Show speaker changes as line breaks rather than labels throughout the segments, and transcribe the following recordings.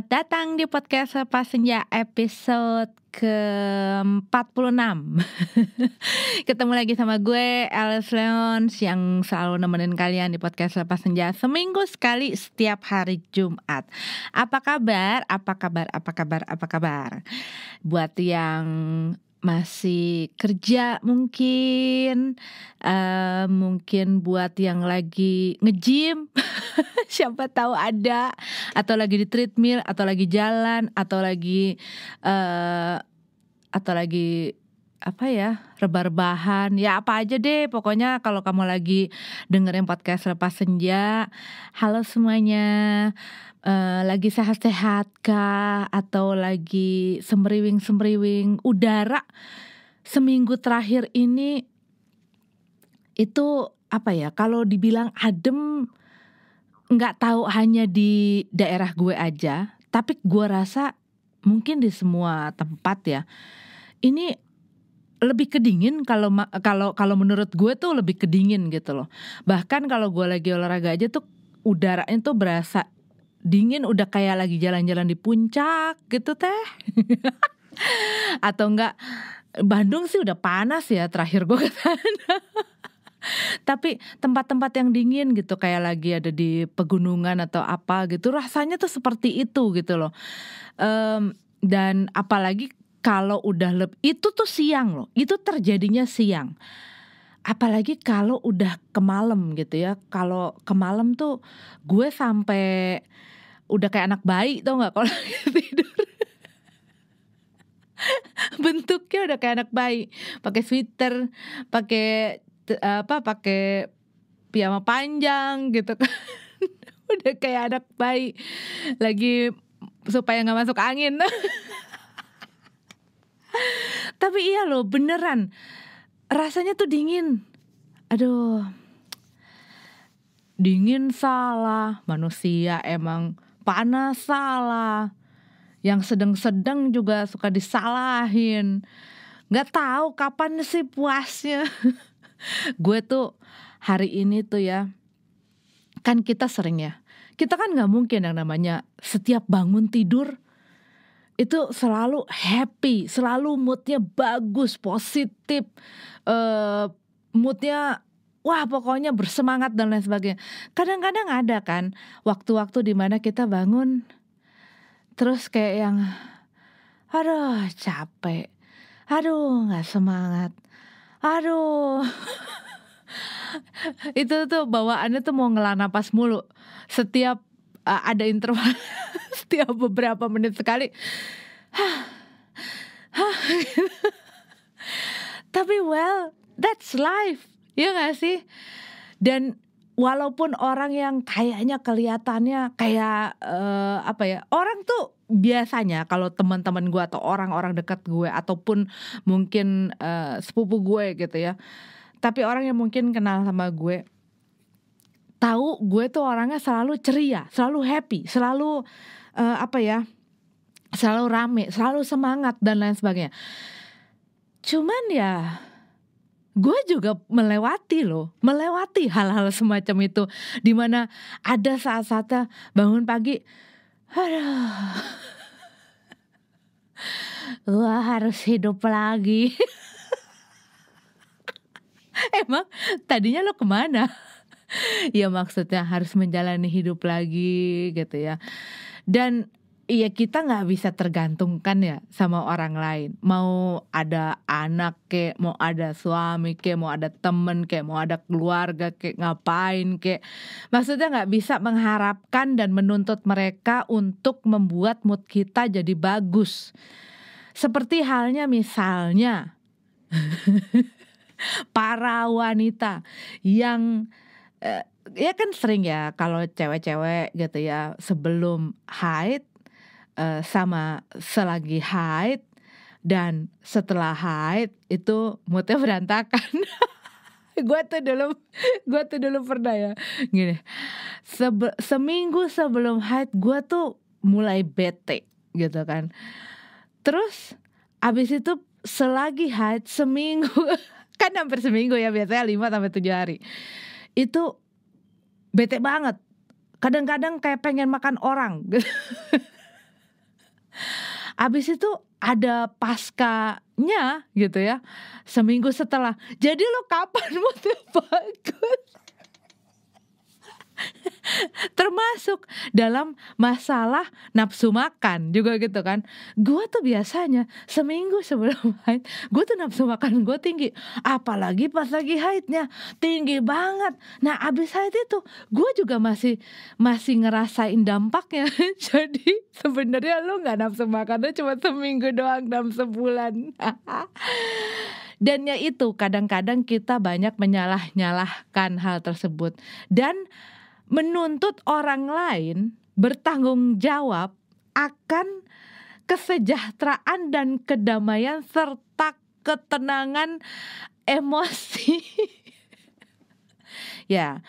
Selamat datang di podcast Lepas Senja episode ke-46 Ketemu lagi sama gue Alice Leon yang selalu nemenin kalian di podcast Lepas Senja Seminggu sekali setiap hari Jumat Apa kabar? Apa kabar? Apa kabar? Apa kabar? Buat yang masih kerja mungkin uh, mungkin buat yang lagi ngejim siapa tahu ada atau lagi di treadmill atau lagi jalan atau lagi uh, atau lagi apa ya rebar bahan ya apa aja deh pokoknya kalau kamu lagi dengerin podcast lepas senja halo semuanya uh, lagi sehat-sehat kah atau lagi semeriwing-semeriwing udara seminggu terakhir ini itu apa ya kalau dibilang adem nggak tahu hanya di daerah gue aja tapi gue rasa mungkin di semua tempat ya ini lebih kedingin kalau kalau kalau menurut gue tuh lebih kedingin gitu loh bahkan kalau gue lagi olahraga aja tuh udaranya tuh berasa dingin udah kayak lagi jalan-jalan di puncak gitu teh atau enggak Bandung sih udah panas ya terakhir gue ke sana tapi tempat-tempat yang dingin gitu kayak lagi ada di pegunungan atau apa gitu rasanya tuh seperti itu gitu loh um, dan apalagi kalau udah lebih itu tuh siang loh itu terjadinya siang apalagi kalau udah ke malam gitu ya kalau ke malam tuh gue sampai udah kayak anak bayi tau nggak kalau tidur bentuknya udah kayak anak bayi pakai sweater pakai apa pakai piyama panjang gitu kan udah kayak anak bayi lagi supaya nggak masuk angin tapi iya loh beneran rasanya tuh dingin aduh dingin salah manusia emang panas salah yang sedang-sedang juga suka disalahin Gak tahu kapan sih puasnya gue tuh hari ini tuh ya kan kita sering ya kita kan nggak mungkin yang namanya setiap bangun tidur itu selalu happy, selalu moodnya bagus, positif, uh, moodnya wah pokoknya bersemangat dan lain sebagainya. Kadang-kadang ada kan waktu-waktu dimana kita bangun terus kayak yang aduh capek, aduh nggak semangat, aduh itu tuh bawaannya tuh mau pas mulu setiap uh, ada interval setiap beberapa menit sekali. Tapi well, that's life. Ya gak sih? Dan walaupun orang yang kayaknya kelihatannya kayak uh, apa ya orang tuh biasanya kalau teman-teman gue atau orang-orang dekat gue ataupun mungkin uh, sepupu gue gitu ya tapi orang yang mungkin kenal sama gue tahu gue tuh orangnya selalu ceria, selalu happy, selalu uh, apa ya, selalu rame, selalu semangat dan lain sebagainya. Cuman ya gue juga melewati loh, melewati hal-hal semacam itu, dimana ada saat-saatnya bangun pagi, aduh, gue harus hidup lagi. Emang tadinya lo kemana? ya maksudnya harus menjalani hidup lagi gitu ya dan Iya kita nggak bisa tergantungkan ya sama orang lain. Mau ada anak ke, mau ada suami ke, mau ada temen ke, mau ada keluarga ke, ngapain ke. Maksudnya nggak bisa mengharapkan dan menuntut mereka untuk membuat mood kita jadi bagus. Seperti halnya misalnya para wanita yang eh, ya kan sering ya kalau cewek-cewek gitu ya sebelum haid uh, sama selagi haid dan setelah haid itu moodnya berantakan. gue tuh dulu gue tuh dulu pernah ya gini sebe, seminggu sebelum haid gue tuh mulai bete gitu kan terus abis itu selagi haid seminggu kan hampir seminggu ya biasanya lima sampai tujuh hari itu bete banget. Kadang-kadang kayak pengen makan orang. Abis itu ada paskanya gitu ya. Seminggu setelah. Jadi lo kapan mau bagus? termasuk dalam masalah nafsu makan juga gitu kan gue tuh biasanya seminggu sebelum haid gue tuh nafsu makan gue tinggi apalagi pas lagi haidnya tinggi banget nah abis haid itu gue juga masih masih ngerasain dampaknya jadi sebenarnya lo nggak nafsu makan lo cuma seminggu doang dalam sebulan dan ya itu kadang-kadang kita banyak menyalah-nyalahkan hal tersebut dan menuntut orang lain bertanggung jawab akan kesejahteraan dan kedamaian serta ketenangan emosi. ya,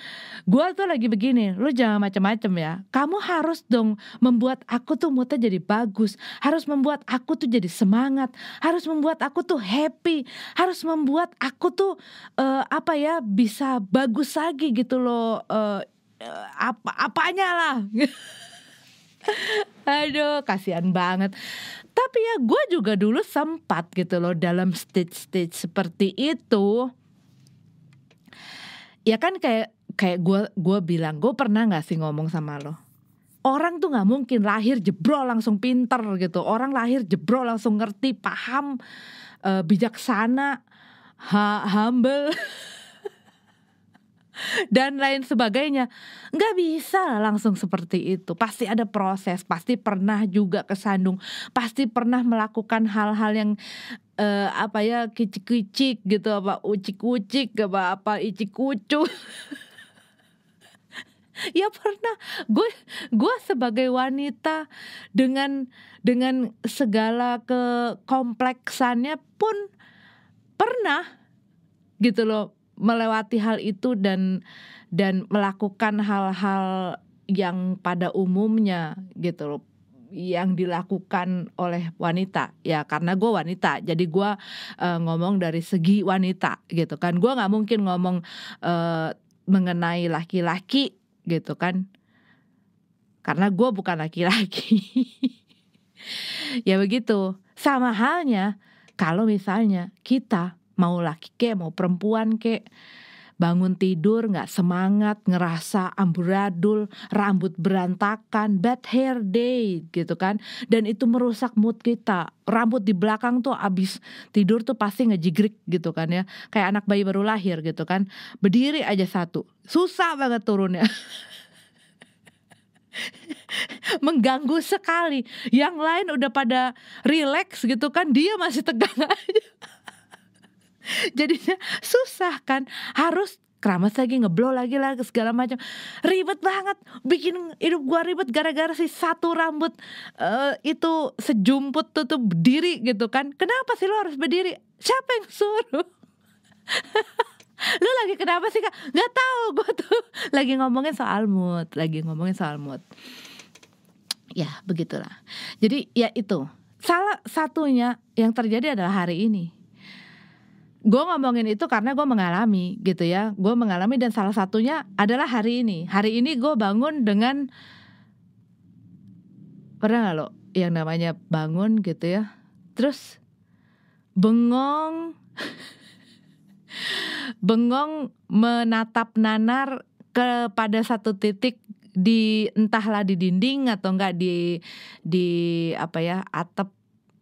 gue tuh lagi begini, lu jangan macam-macam ya. Kamu harus dong membuat aku tuh moodnya jadi bagus, harus membuat aku tuh jadi semangat, harus membuat aku tuh happy, harus membuat aku tuh uh, apa ya bisa bagus lagi gitu loh. Uh, Eh, apa apanya lah Aduh, kasihan banget. Tapi ya gue juga dulu sempat gitu loh dalam stage-stage seperti itu. Ya kan kayak kayak gue gue bilang gue pernah nggak sih ngomong sama lo? Orang tuh nggak mungkin lahir jebrol langsung pinter gitu. Orang lahir jebrol langsung ngerti, paham, uh, bijaksana, ha humble. dan lain sebagainya. Nggak bisa langsung seperti itu. Pasti ada proses, pasti pernah juga kesandung, pasti pernah melakukan hal-hal yang uh, apa ya kicik-kicik gitu apa ucik-ucik apa apa icik-ucuk. ya pernah gue gue sebagai wanita dengan dengan segala kekompleksannya pun pernah gitu loh melewati hal itu dan dan melakukan hal-hal yang pada umumnya gitu loh yang dilakukan oleh wanita ya karena gue wanita jadi gue uh, ngomong dari segi wanita gitu kan gue nggak mungkin ngomong uh, mengenai laki-laki gitu kan karena gue bukan laki-laki ya begitu sama halnya kalau misalnya kita mau laki ke, mau perempuan ke, bangun tidur nggak semangat, ngerasa amburadul, rambut berantakan, bad hair day gitu kan. Dan itu merusak mood kita. Rambut di belakang tuh abis tidur tuh pasti ngejigrik gitu kan ya. Kayak anak bayi baru lahir gitu kan. Berdiri aja satu. Susah banget turunnya. Mengganggu sekali. Yang lain udah pada relax gitu kan, dia masih tegang aja. jadinya susah kan harus keramas lagi ngeblow lagi lah segala macam ribet banget bikin hidup gua ribet gara-gara si satu rambut uh, itu sejumput tutup berdiri gitu kan kenapa sih lo harus berdiri siapa yang suruh lu lagi kenapa sih kak nggak tahu gua tuh lagi ngomongin soal mood lagi ngomongin soal mood ya begitulah jadi ya itu salah satunya yang terjadi adalah hari ini gue ngomongin itu karena gue mengalami gitu ya gue mengalami dan salah satunya adalah hari ini hari ini gue bangun dengan pernah gak lo yang namanya bangun gitu ya terus bengong bengong menatap nanar kepada satu titik di entahlah di dinding atau enggak di di apa ya atap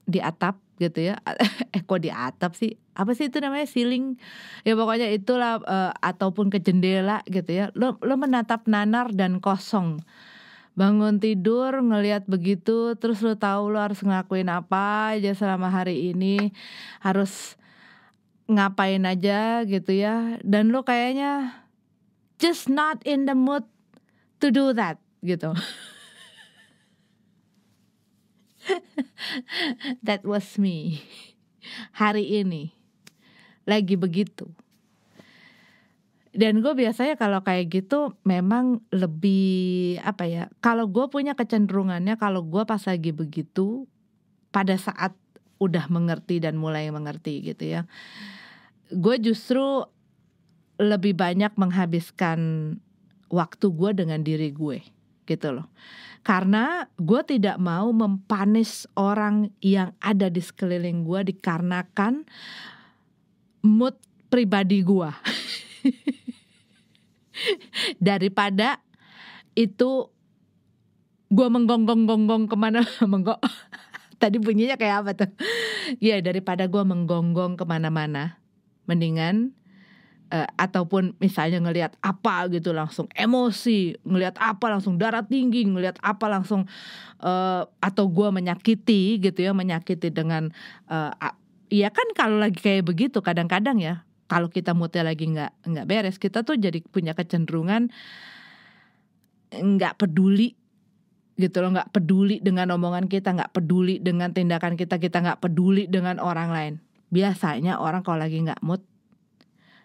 di atap gitu ya eh kok di atap sih apa sih itu namanya ceiling ya pokoknya itulah uh, ataupun ke jendela gitu ya lo lo menatap nanar dan kosong bangun tidur ngelihat begitu terus lo tahu lo harus ngelakuin apa aja selama hari ini harus ngapain aja gitu ya dan lo kayaknya just not in the mood to do that gitu that was me hari ini lagi begitu. Dan gue biasanya kalau kayak gitu memang lebih apa ya? Kalau gue punya kecenderungannya kalau gue pas lagi begitu pada saat udah mengerti dan mulai mengerti gitu ya, gue justru lebih banyak menghabiskan waktu gue dengan diri gue gitu loh. Karena gue tidak mau mempanis orang yang ada di sekeliling gue dikarenakan mood pribadi gua daripada itu gua menggonggong-gonggong kemana menggok tadi bunyinya kayak apa tuh ya daripada gua menggonggong kemana-mana mendingan uh, ataupun misalnya ngelihat apa gitu langsung emosi, ngelihat apa langsung darah tinggi, ngelihat apa langsung uh, atau gue menyakiti gitu ya, menyakiti dengan uh, Iya kan kalau lagi kayak begitu kadang-kadang ya kalau kita moodnya lagi nggak nggak beres kita tuh jadi punya kecenderungan nggak peduli gitu loh nggak peduli dengan omongan kita nggak peduli dengan tindakan kita kita nggak peduli dengan orang lain biasanya orang kalau lagi nggak mood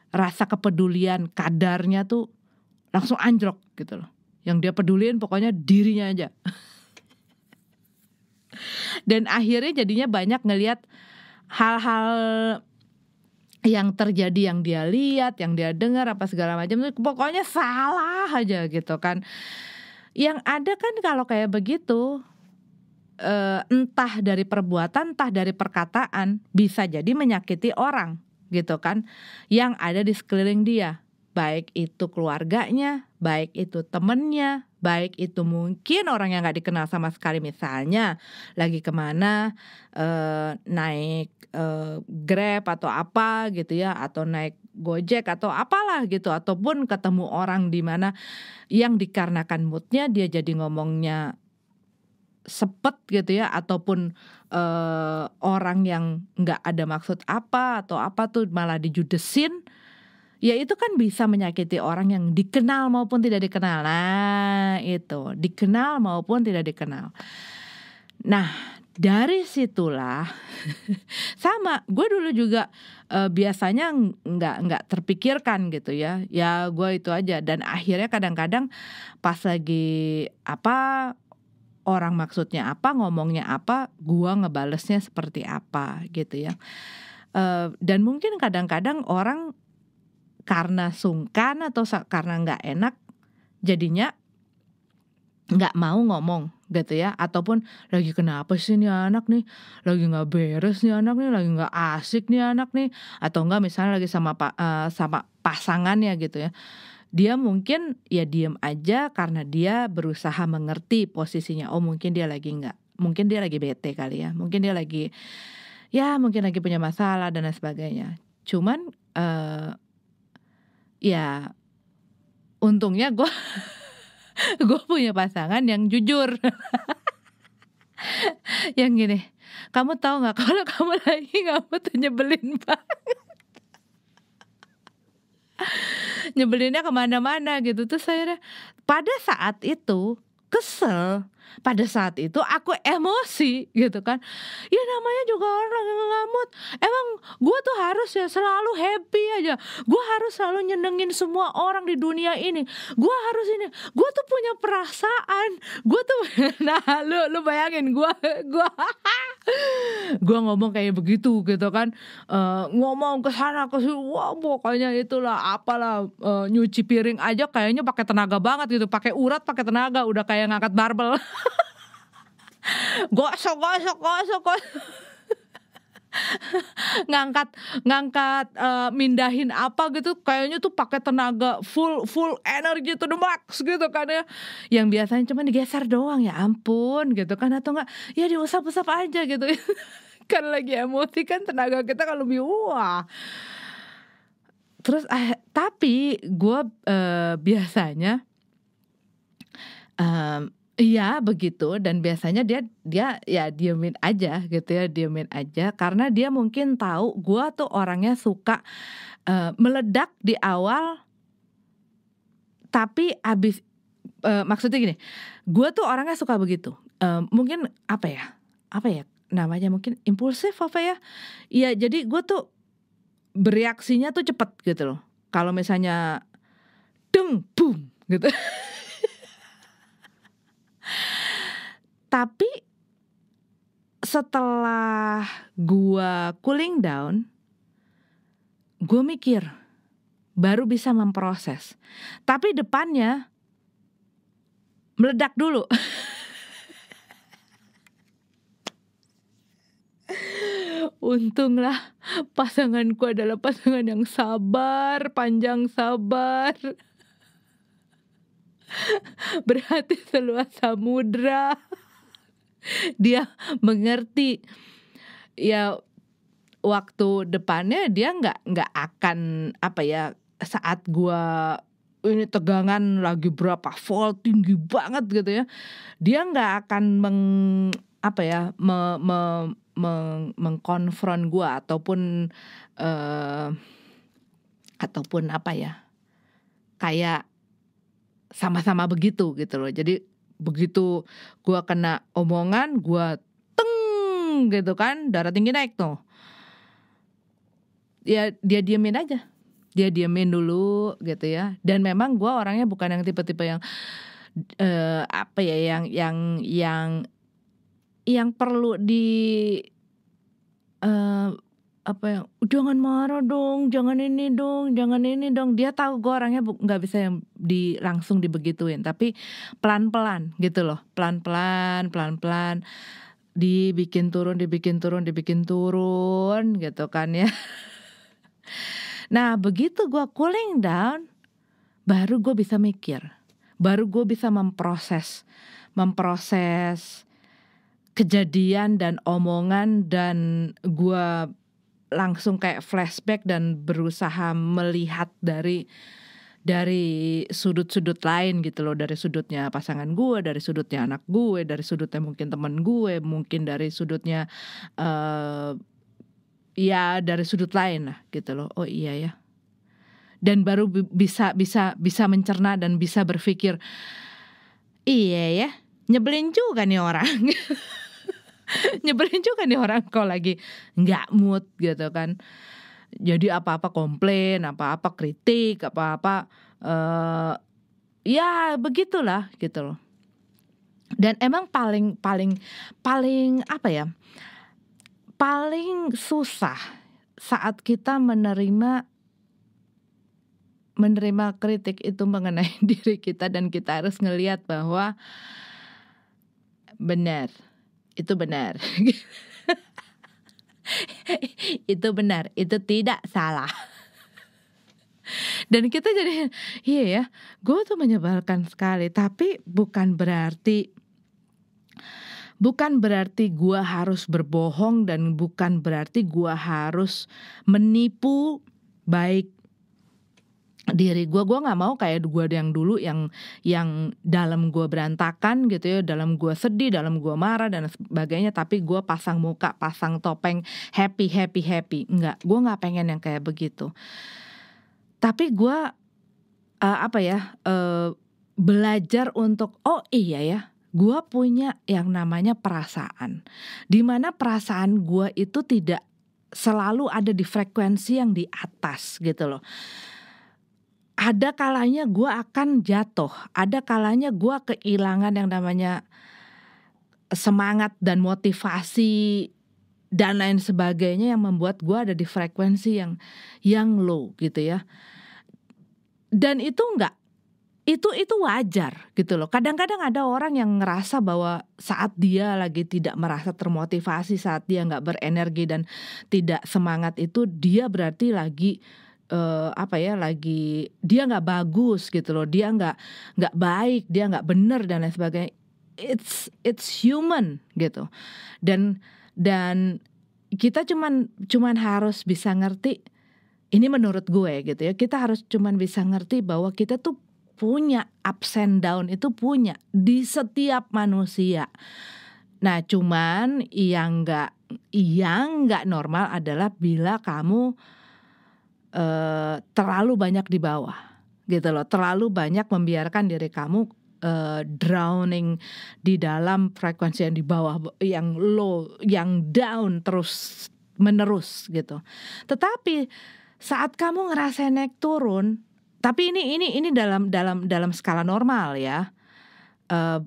rasa kepedulian kadarnya tuh langsung anjlok gitu loh yang dia peduliin pokoknya dirinya aja dan akhirnya jadinya banyak ngelihat hal-hal yang terjadi yang dia lihat, yang dia dengar apa segala macam itu pokoknya salah aja gitu kan. Yang ada kan kalau kayak begitu eh, entah dari perbuatan, entah dari perkataan bisa jadi menyakiti orang gitu kan yang ada di sekeliling dia, baik itu keluarganya, baik itu temennya, baik itu mungkin orang yang nggak dikenal sama sekali misalnya lagi kemana eh, naik eh, grab atau apa gitu ya atau naik Gojek atau apalah gitu ataupun ketemu orang di mana yang dikarenakan moodnya dia jadi ngomongnya sepet gitu ya ataupun eh, orang yang nggak ada maksud apa atau apa tuh malah dijudesin ya itu kan bisa menyakiti orang yang dikenal maupun tidak dikenal. Nah, itu dikenal maupun tidak dikenal. Nah, dari situlah sama gue dulu juga e, biasanya nggak nggak terpikirkan gitu ya ya gue itu aja dan akhirnya kadang-kadang pas lagi apa orang maksudnya apa ngomongnya apa gue ngebalesnya seperti apa gitu ya e, dan mungkin kadang-kadang orang karena sungkan atau karena nggak enak jadinya nggak mau ngomong gitu ya ataupun lagi kenapa sih nih anak nih lagi nggak beres nih anak nih lagi nggak asik nih anak nih atau enggak misalnya lagi sama pa, uh, sama pasangannya gitu ya dia mungkin ya diem aja karena dia berusaha mengerti posisinya oh mungkin dia lagi nggak mungkin dia lagi bete kali ya mungkin dia lagi ya mungkin lagi punya masalah dan lain sebagainya cuman uh, ya untungnya gue gue punya pasangan yang jujur yang gini kamu tahu nggak kalau kamu lagi kamu tuh nyebelin banget nyebelinnya kemana-mana gitu terus saya pada saat itu kesel pada saat itu aku emosi gitu kan ya namanya juga orang yang ngamut emang gue tuh harus ya selalu happy aja gue harus selalu nyenengin semua orang di dunia ini gue harus ini gue tuh punya perasaan gue tuh nah lu lu bayangin gue gue gue ngomong kayak begitu gitu kan uh, ngomong ke sana ke sini wah pokoknya itulah apalah uh, nyuci piring aja kayaknya pakai tenaga banget gitu pakai urat pakai tenaga udah kayak ngangkat barbel gosok gosok gosok gosok ngangkat ngangkat uh, mindahin apa gitu kayaknya tuh pakai tenaga full full energi tuh the max gitu kan ya yang biasanya cuma digeser doang ya ampun gitu kan atau enggak ya diusap-usap aja gitu kan lagi emosi kan tenaga kita kalau lebih wah terus eh, tapi gue uh, biasanya um, Iya begitu dan biasanya dia dia ya diemin aja gitu ya diemin aja karena dia mungkin tahu gue tuh orangnya suka uh, meledak di awal tapi abis uh, maksudnya gini gue tuh orangnya suka begitu uh, mungkin apa ya apa ya namanya mungkin impulsif apa ya Iya jadi gue tuh bereaksinya tuh cepet gitu loh kalau misalnya deng boom gitu Tapi setelah gua cooling down, gue mikir baru bisa memproses. Tapi depannya meledak dulu. Untunglah pasanganku adalah pasangan yang sabar, panjang sabar. berhati seluas samudra. dia mengerti ya waktu depannya dia nggak nggak akan apa ya saat gua ini tegangan lagi berapa volt tinggi banget gitu ya dia nggak akan meng apa ya me, me, meng, mengkonfront gua ataupun uh, ataupun apa ya kayak sama-sama begitu gitu loh jadi begitu gua kena omongan gua teng gitu kan darah tinggi naik tuh ya dia diamin aja dia diamin dulu gitu ya dan memang gua orangnya bukan yang tipe-tipe yang uh, apa ya yang yang yang yang perlu di uh, apa yang jangan marah dong, jangan ini dong, jangan ini dong. Dia tahu gue orangnya nggak bisa yang di langsung dibegituin, tapi pelan-pelan gitu loh, pelan-pelan, pelan-pelan dibikin turun, dibikin turun, dibikin turun gitu kan ya. Nah begitu gue cooling down, baru gue bisa mikir, baru gue bisa memproses, memproses kejadian dan omongan dan gue langsung kayak flashback dan berusaha melihat dari dari sudut-sudut lain gitu loh dari sudutnya pasangan gue dari sudutnya anak gue dari sudutnya mungkin temen gue mungkin dari sudutnya uh, ya dari sudut lain lah gitu loh oh iya ya dan baru bisa bisa bisa mencerna dan bisa berpikir iya ya nyebelin juga nih orang Nyebelin juga nih orang kok lagi nggak mood gitu kan. Jadi apa-apa komplain, apa-apa kritik, apa-apa uh, ya begitulah gitu loh. Dan emang paling paling paling apa ya? Paling susah saat kita menerima menerima kritik itu mengenai diri kita dan kita harus ngelihat bahwa benar itu benar. itu benar, itu tidak salah. Dan kita jadi, iya ya, gue tuh menyebalkan sekali. Tapi bukan berarti, bukan berarti gue harus berbohong dan bukan berarti gue harus menipu baik diri gue gue nggak mau kayak gue yang dulu yang yang dalam gue berantakan gitu ya dalam gue sedih dalam gue marah dan sebagainya tapi gue pasang muka pasang topeng happy happy happy nggak gue nggak pengen yang kayak begitu tapi gue uh, apa ya uh, belajar untuk oh iya ya gue punya yang namanya perasaan dimana perasaan gue itu tidak selalu ada di frekuensi yang di atas gitu loh ada kalanya gue akan jatuh, ada kalanya gue kehilangan yang namanya semangat dan motivasi dan lain sebagainya yang membuat gue ada di frekuensi yang yang low gitu ya. Dan itu enggak itu itu wajar gitu loh. Kadang-kadang ada orang yang ngerasa bahwa saat dia lagi tidak merasa termotivasi, saat dia nggak berenergi dan tidak semangat itu dia berarti lagi uh, apa ya lagi dia nggak bagus gitu loh dia nggak nggak baik dia nggak benar dan lain sebagainya it's it's human gitu dan dan kita cuman cuman harus bisa ngerti ini menurut gue gitu ya kita harus cuman bisa ngerti bahwa kita tuh punya ups and down itu punya di setiap manusia nah cuman yang nggak yang nggak normal adalah bila kamu Eh, terlalu banyak di bawah gitu loh terlalu banyak membiarkan diri kamu uh, drowning di dalam frekuensi yang di bawah yang low yang down terus menerus gitu tetapi saat kamu ngerasain naik turun tapi ini ini ini dalam dalam dalam skala normal ya uh,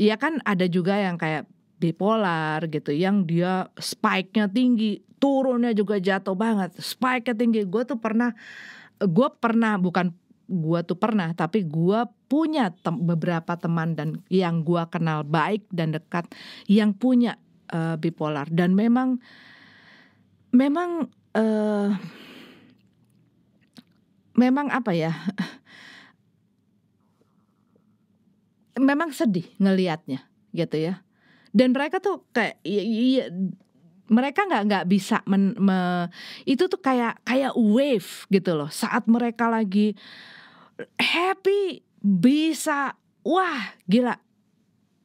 ya kan ada juga yang kayak bipolar gitu yang dia spike-nya tinggi turunnya juga jatuh banget spike tinggi gue tuh pernah gue pernah bukan gue tuh pernah tapi gue punya tem beberapa teman dan yang gue kenal baik dan dekat yang punya uh, bipolar dan memang memang uh, memang apa ya memang sedih ngelihatnya gitu ya dan mereka tuh kayak iya, iya mereka nggak nggak bisa men, me, itu tuh kayak kayak wave gitu loh saat mereka lagi happy bisa wah gila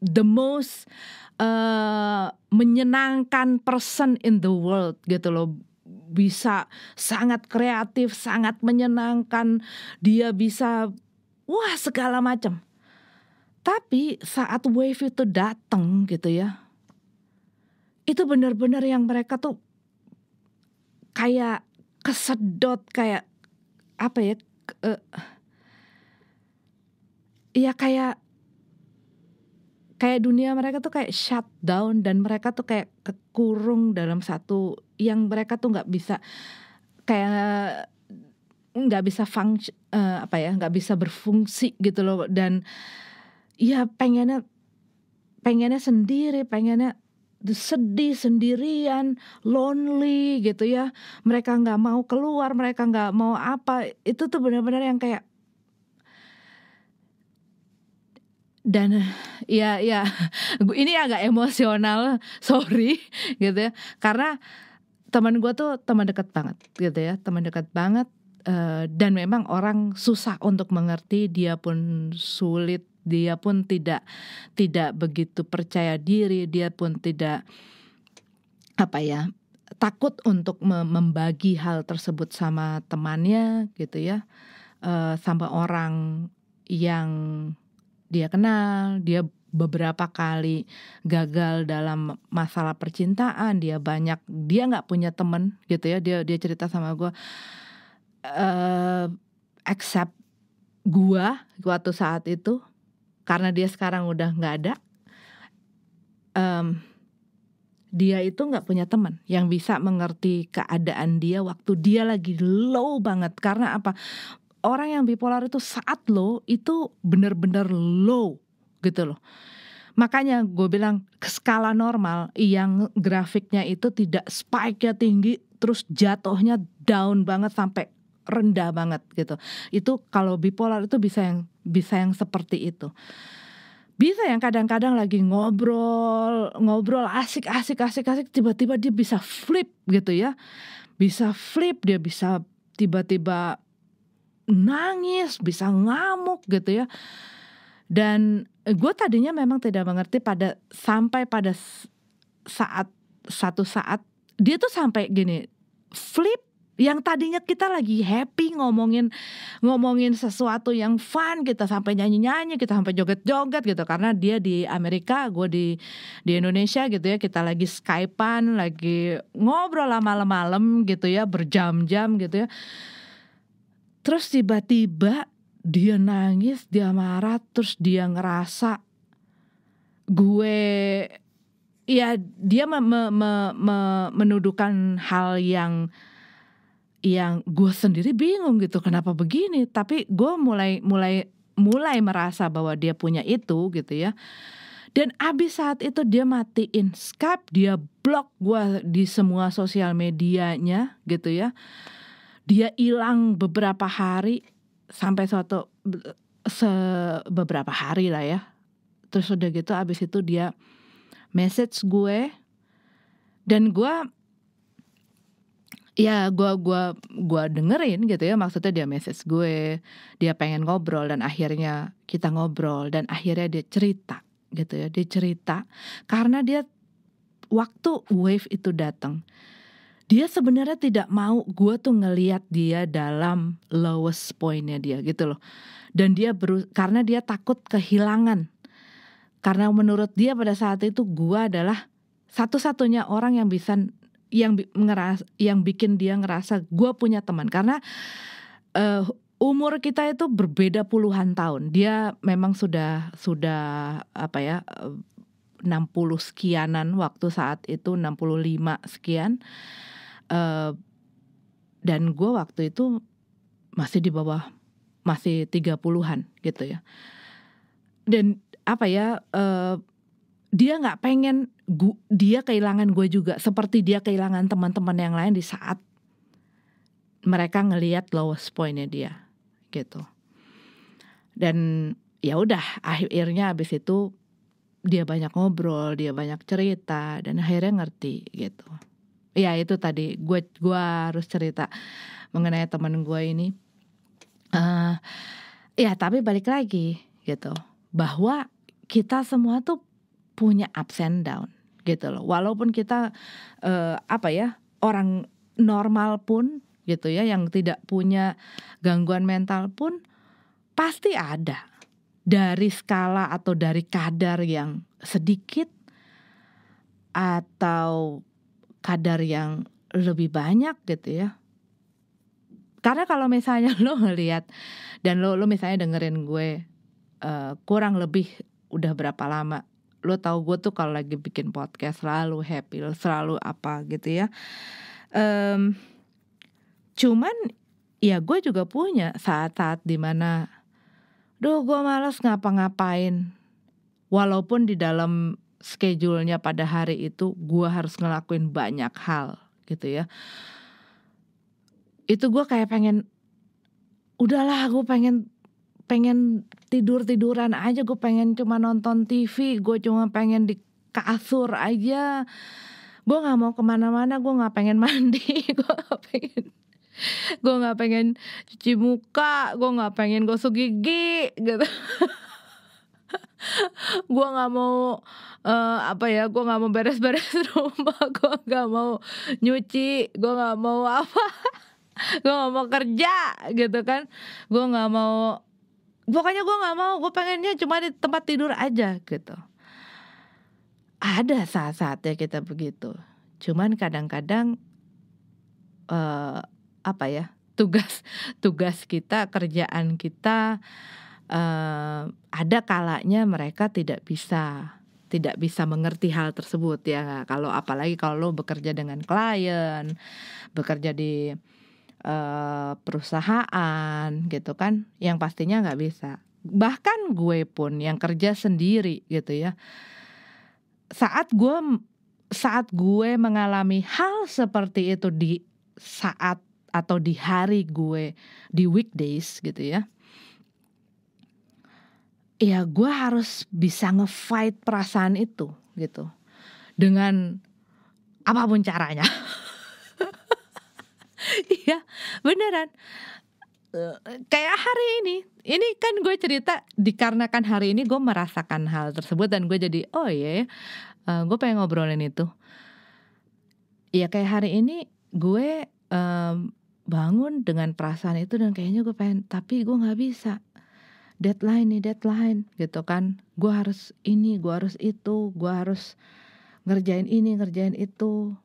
the most uh, menyenangkan person in the world gitu loh bisa sangat kreatif sangat menyenangkan dia bisa wah segala macam tapi saat wave itu datang gitu ya itu benar-benar yang mereka tuh kayak kesedot kayak apa ya uh, ya kayak kayak dunia mereka tuh kayak shutdown dan mereka tuh kayak kekurung dalam satu yang mereka tuh nggak bisa kayak nggak bisa fungsi uh, eh, apa ya nggak bisa berfungsi gitu loh dan ya pengennya pengennya sendiri pengennya sedih sendirian, lonely gitu ya. Mereka nggak mau keluar, mereka nggak mau apa. Itu tuh benar-benar yang kayak dan ya ya ini agak emosional sorry gitu ya karena teman gue tuh teman dekat banget gitu ya teman dekat banget uh, dan memang orang susah untuk mengerti dia pun sulit dia pun tidak tidak begitu percaya diri, dia pun tidak apa ya takut untuk membagi hal tersebut sama temannya gitu ya eh, sama orang yang dia kenal dia beberapa kali gagal dalam masalah percintaan dia banyak dia nggak punya temen gitu ya dia dia cerita sama gue uh, accept gue waktu saat itu karena dia sekarang udah nggak ada um, dia itu nggak punya teman yang bisa mengerti keadaan dia waktu dia lagi low banget karena apa orang yang bipolar itu saat low itu bener-bener low gitu loh makanya gue bilang ke skala normal yang grafiknya itu tidak spike-nya tinggi terus jatuhnya down banget sampai rendah banget gitu itu kalau bipolar itu bisa yang bisa yang seperti itu bisa yang kadang-kadang lagi ngobrol ngobrol asik asik asik asik tiba-tiba dia bisa flip gitu ya bisa flip dia bisa tiba-tiba nangis bisa ngamuk gitu ya dan eh, gue tadinya memang tidak mengerti pada sampai pada saat satu saat dia tuh sampai gini flip yang tadinya kita lagi happy ngomongin ngomongin sesuatu yang fun kita sampai nyanyi nyanyi kita sampai joget joget gitu karena dia di Amerika gue di di Indonesia gitu ya kita lagi skypean lagi ngobrol lama malam gitu ya berjam-jam gitu ya terus tiba-tiba dia nangis dia marah terus dia ngerasa gue ya dia me, me, me, me, menuduhkan hal yang yang gue sendiri bingung gitu kenapa begini tapi gue mulai mulai mulai merasa bahwa dia punya itu gitu ya dan abis saat itu dia matiin Skype dia blok gue di semua sosial medianya gitu ya dia hilang beberapa hari sampai suatu se beberapa hari lah ya terus udah gitu abis itu dia message gue dan gue ya gue gua gua dengerin gitu ya maksudnya dia message gue dia pengen ngobrol dan akhirnya kita ngobrol dan akhirnya dia cerita gitu ya dia cerita karena dia waktu wave itu datang dia sebenarnya tidak mau gue tuh ngeliat dia dalam lowest pointnya dia gitu loh dan dia berus karena dia takut kehilangan karena menurut dia pada saat itu gue adalah satu-satunya orang yang bisa yang ngeras yang bikin dia ngerasa gue punya teman karena uh, umur kita itu berbeda puluhan tahun dia memang sudah sudah apa ya eh, uh, 60 sekianan waktu saat itu 65 sekian uh, dan gue waktu itu masih di bawah masih 30-an gitu ya dan apa ya uh, dia nggak pengen gu, dia kehilangan gue juga seperti dia kehilangan teman-teman yang lain di saat mereka ngelihat lowest pointnya dia gitu dan ya udah akhirnya abis itu dia banyak ngobrol dia banyak cerita dan akhirnya ngerti gitu ya itu tadi gue gua harus cerita mengenai teman gue ini uh, ya tapi balik lagi gitu bahwa kita semua tuh punya ups and down gitu loh. Walaupun kita uh, apa ya orang normal pun gitu ya yang tidak punya gangguan mental pun pasti ada dari skala atau dari kadar yang sedikit atau kadar yang lebih banyak gitu ya. Karena kalau misalnya lo ngelihat dan lo lo misalnya dengerin gue uh, kurang lebih udah berapa lama lo tau gue tuh kalau lagi bikin podcast selalu happy selalu apa gitu ya um, cuman ya gue juga punya saat-saat dimana duh gue males ngapa-ngapain walaupun di dalam schedule-nya pada hari itu gue harus ngelakuin banyak hal gitu ya itu gue kayak pengen udahlah gue pengen pengen tidur tiduran aja gue pengen cuma nonton TV gue cuma pengen di kasur aja gue nggak mau kemana-mana gue nggak pengen mandi gue gak pengen gue nggak pengen cuci muka gue nggak pengen gosok gigi gitu gue nggak mau uh, apa ya gue nggak mau beres-beres rumah gue nggak mau nyuci gue nggak mau apa gue nggak mau kerja gitu kan gue nggak mau pokoknya gue nggak mau gue pengennya cuma di tempat tidur aja gitu ada saat-saatnya kita begitu cuman kadang-kadang uh, apa ya tugas tugas kita kerjaan kita uh, ada kalanya mereka tidak bisa tidak bisa mengerti hal tersebut ya kalau apalagi kalau lo bekerja dengan klien bekerja di Eh, perusahaan gitu kan yang pastinya nggak bisa bahkan gue pun yang kerja sendiri gitu ya saat gue saat gue mengalami hal seperti itu di saat atau di hari gue di weekdays gitu ya ya gue harus bisa ngefight perasaan itu gitu dengan apapun caranya Iya, beneran. Eh, kayak hari ini, ini kan gue cerita dikarenakan hari ini gue merasakan hal tersebut dan gue jadi oh iya, yeah, ya, uh, gue pengen ngobrolin itu. Ya kayak hari ini gue um, bangun dengan perasaan itu dan kayaknya gue pengen tapi gue gak bisa deadline nih deadline gitu kan gue harus ini gue harus itu gue harus ngerjain ini ngerjain itu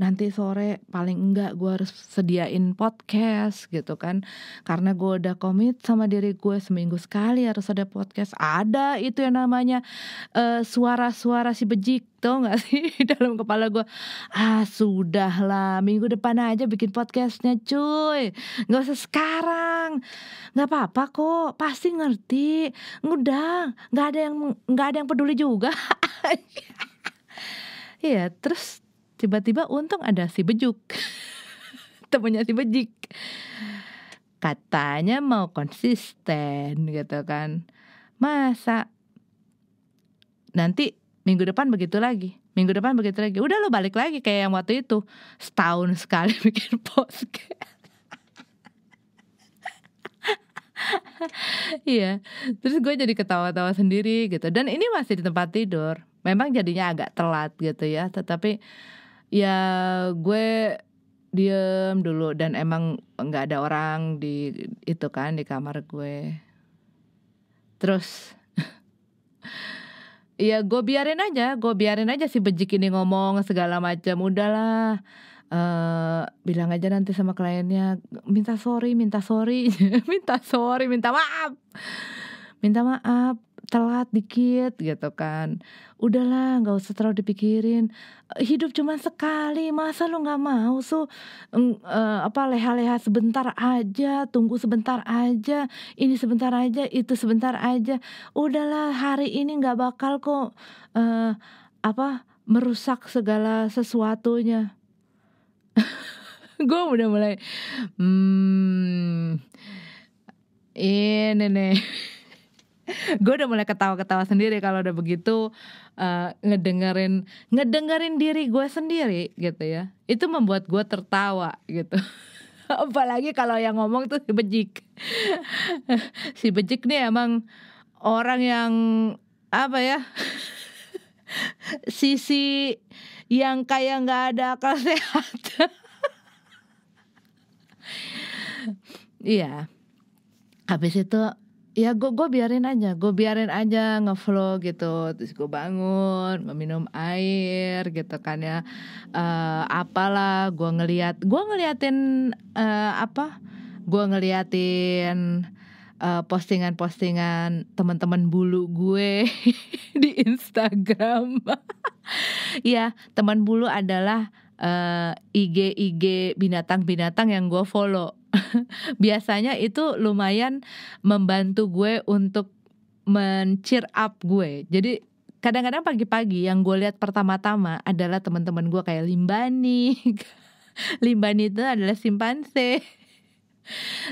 nanti sore paling enggak gue harus sediain podcast gitu kan karena gue udah komit sama diri gue seminggu sekali harus ada podcast ada itu yang namanya eh, suara-suara uh, si bejik tau gak sih dalam kepala gue ah sudahlah minggu depan aja bikin podcastnya cuy nggak usah sekarang nggak apa-apa kok pasti ngerti udah nggak ada yang nggak ada yang peduli juga Iya, terus tiba-tiba untung ada si Bejuk. Temennya si Bejik. Katanya mau konsisten gitu kan. Masa nanti minggu depan begitu lagi. Minggu depan begitu lagi. Udah lo balik lagi kayak yang waktu itu. Setahun sekali bikin post Iya, terus gue jadi ketawa-tawa sendiri gitu. Dan ini masih di tempat tidur memang jadinya agak telat gitu ya tetapi ya gue diem dulu dan emang nggak ada orang di itu kan di kamar gue terus ya gue biarin aja, gue biarin aja si bejik ini ngomong segala macam. Udahlah, uh, bilang aja nanti sama kliennya, minta sorry, minta sorry, minta sorry, minta maaf, minta maaf telat dikit gitu kan udahlah nggak usah terlalu dipikirin hidup cuma sekali masa lu nggak mau so uh, eh, apa leha-leha sebentar aja tunggu sebentar aja ini sebentar aja itu sebentar aja udahlah hari ini nggak bakal kok uh, apa merusak segala sesuatunya gue udah mulai hmm ini nih gue udah mulai ketawa-ketawa sendiri kalau udah begitu uh, ngedengerin ngedengerin diri gue sendiri gitu ya itu membuat gue tertawa gitu apalagi kalau yang ngomong tuh si bejik si bejik nih emang orang yang apa ya sisi yang kayak nggak ada akal sehat iya habis itu ya gue gue biarin aja gue biarin aja ngeflow gitu terus gue bangun gue minum air gitu kan ya uh, apalah gue ngeliat gue ngeliatin uh, apa gue ngeliatin postingan eh, postingan-postingan teman-teman bulu gue di Instagram ya teman bulu adalah ig IG IG binatang-binatang yang gue follow biasanya itu lumayan membantu gue untuk men up gue. Jadi kadang-kadang pagi-pagi yang gue lihat pertama-tama adalah teman-teman gue kayak Limbani. Limbani itu adalah simpanse.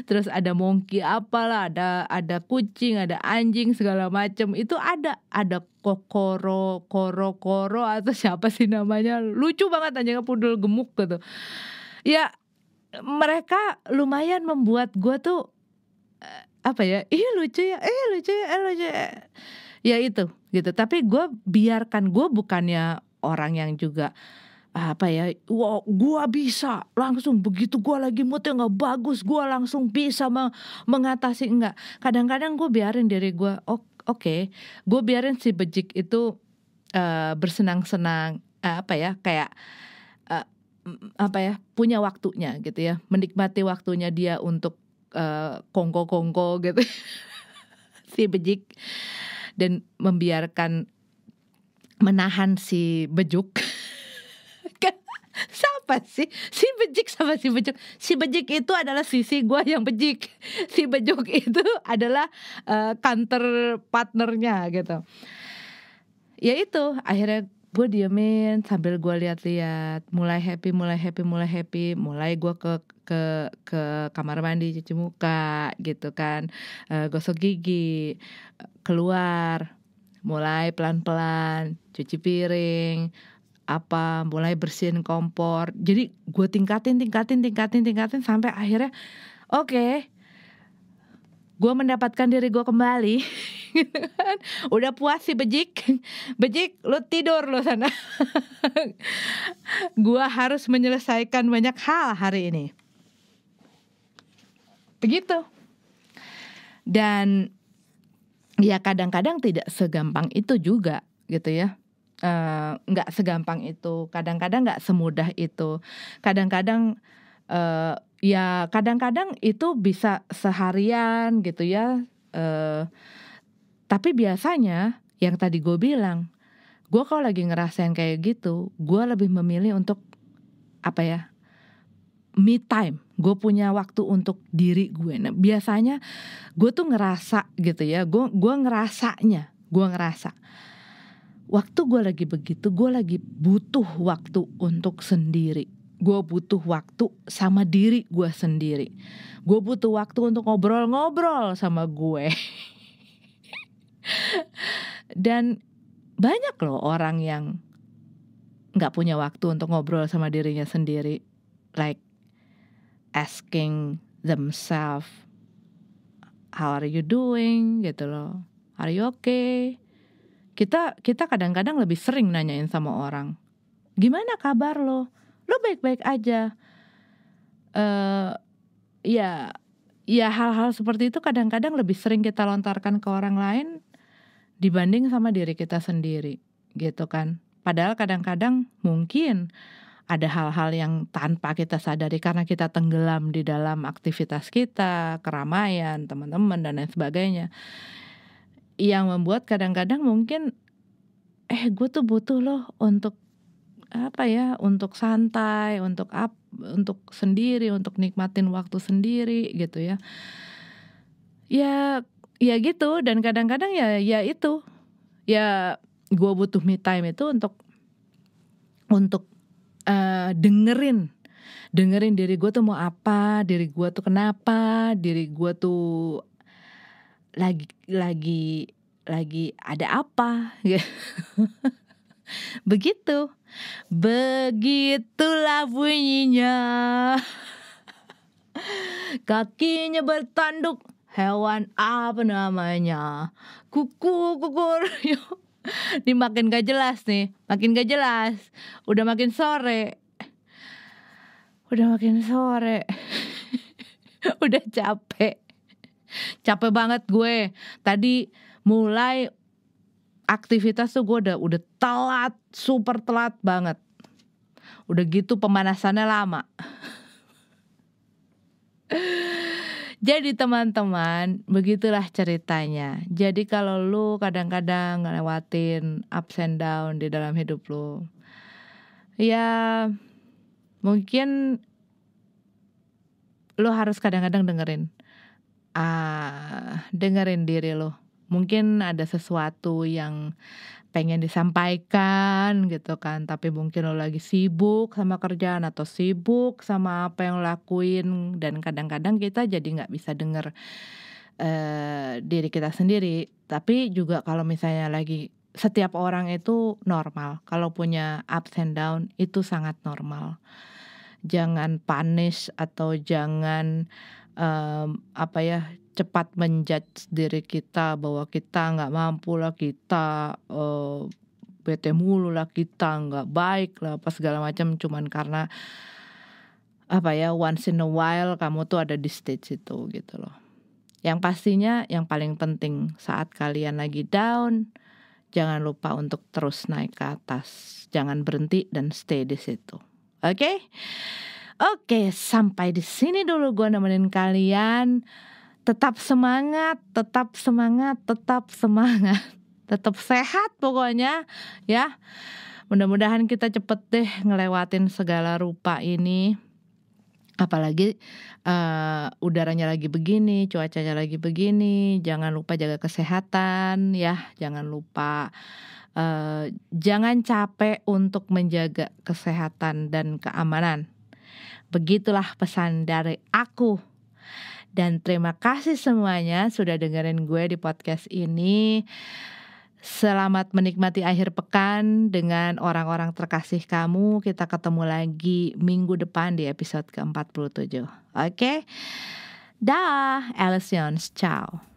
Terus ada monkey apalah, ada ada kucing, ada anjing segala macem itu ada ada kokoro, koro koro atau siapa sih namanya lucu banget anjingnya pudul gemuk gitu. Ya mereka lumayan membuat gue tuh eh, apa ya ih lucu ya eh lucu ya eh lucu ya ya itu gitu tapi gue biarkan gue bukannya orang yang juga apa ya wow gue bisa langsung begitu gue lagi moodnya nggak bagus gue langsung bisa meng mengatasi enggak kadang-kadang gue biarin diri gue oh, oke okay. gue biarin si bejik itu uh, bersenang-senang uh, apa ya kayak apa ya punya waktunya gitu ya menikmati waktunya dia untuk eh, kongko kongko kongko gitu si bejik dan membiarkan menahan si bejuk kan, siapa sih si bejik sama si bejuk si bejik itu adalah sisi gue yang bejik si bejuk itu adalah uh, eh, counter partnernya gitu ya itu akhirnya gue diamin sambil gue lihat-lihat mulai happy mulai happy mulai happy mulai gue ke ke ke kamar mandi cuci muka gitu kan e, gosok gigi keluar mulai pelan-pelan cuci piring apa mulai bersihin kompor jadi gue tingkatin tingkatin tingkatin tingkatin sampai akhirnya oke okay, gue mendapatkan diri gue kembali gitu kan. udah puas sih bejik bejik lu tidur lu sana gue harus menyelesaikan banyak hal hari ini begitu dan ya kadang-kadang tidak segampang itu juga gitu ya eh, nggak uh, segampang itu kadang-kadang nggak -kadang semudah itu kadang-kadang eh, ya kadang-kadang itu bisa seharian gitu ya. Uh, tapi biasanya yang tadi gue bilang, gue kalau lagi ngerasain kayak gitu, gue lebih memilih untuk apa ya? Me time, gue punya waktu untuk diri gue. Nah, biasanya gue tuh ngerasa gitu ya, gue gue ngerasanya, gue ngerasa waktu gue lagi begitu, gue lagi butuh waktu untuk sendiri gue butuh waktu sama diri gue sendiri. Gue butuh waktu untuk ngobrol-ngobrol sama gue. Dan banyak loh orang yang nggak punya waktu untuk ngobrol sama dirinya sendiri. Like asking themselves, how are you doing gitu loh. Are you okay? Kita kita kadang-kadang lebih sering nanyain sama orang. Gimana kabar lo? lo baik-baik aja uh, ya ya hal-hal seperti itu kadang-kadang lebih sering kita lontarkan ke orang lain dibanding sama diri kita sendiri gitu kan padahal kadang-kadang mungkin ada hal-hal yang tanpa kita sadari karena kita tenggelam di dalam aktivitas kita, keramaian, teman-teman dan lain sebagainya. Yang membuat kadang-kadang mungkin eh gue tuh butuh loh untuk apa ya untuk santai untuk up untuk sendiri untuk nikmatin waktu sendiri gitu ya ya ya gitu dan kadang-kadang ya ya itu ya gue butuh me time itu untuk untuk uh, dengerin dengerin diri gue tuh mau apa diri gue tuh kenapa diri gue tuh lagi lagi lagi ada apa gitu Begitu. Begitulah bunyinya. Kakinya bertanduk hewan apa namanya? Kuku kukur. Ini makin gak jelas nih, makin gak jelas. Udah makin sore. Udah makin sore. Udah capek. Capek banget gue. Tadi mulai aktivitas tuh gue udah udah telat, super telat banget. Udah gitu pemanasannya lama. Jadi teman-teman, begitulah ceritanya. Jadi kalau lu kadang-kadang ngelewatin ups and down di dalam hidup lu, ya mungkin lu harus kadang-kadang dengerin, ah dengerin diri lu mungkin ada sesuatu yang pengen disampaikan gitu kan tapi mungkin lo lagi sibuk sama kerjaan atau sibuk sama apa yang lo lakuin dan kadang-kadang kita jadi nggak bisa denger uh, diri kita sendiri tapi juga kalau misalnya lagi setiap orang itu normal kalau punya ups and down itu sangat normal jangan punish atau jangan um, apa ya cepat menjudge diri kita bahwa kita nggak mampu lah kita uh, bete mulu lah kita nggak baik lah apa segala macam cuman karena apa ya once in a while kamu tuh ada di stage itu gitu loh yang pastinya yang paling penting saat kalian lagi down jangan lupa untuk terus naik ke atas jangan berhenti dan stay di situ oke okay? Oke, okay, sampai di sini dulu gua nemenin kalian tetap semangat, tetap semangat, tetap semangat, tetap sehat pokoknya ya. Mudah-mudahan kita cepet deh ngelewatin segala rupa ini. Apalagi uh, udaranya lagi begini, cuacanya lagi begini. Jangan lupa jaga kesehatan ya, jangan lupa uh, jangan capek untuk menjaga kesehatan dan keamanan. Begitulah pesan dari aku. Dan terima kasih semuanya sudah dengerin gue di podcast ini. Selamat menikmati akhir pekan dengan orang-orang terkasih kamu. Kita ketemu lagi minggu depan di episode ke-47. Oke? Okay? Dah, Jones. ciao.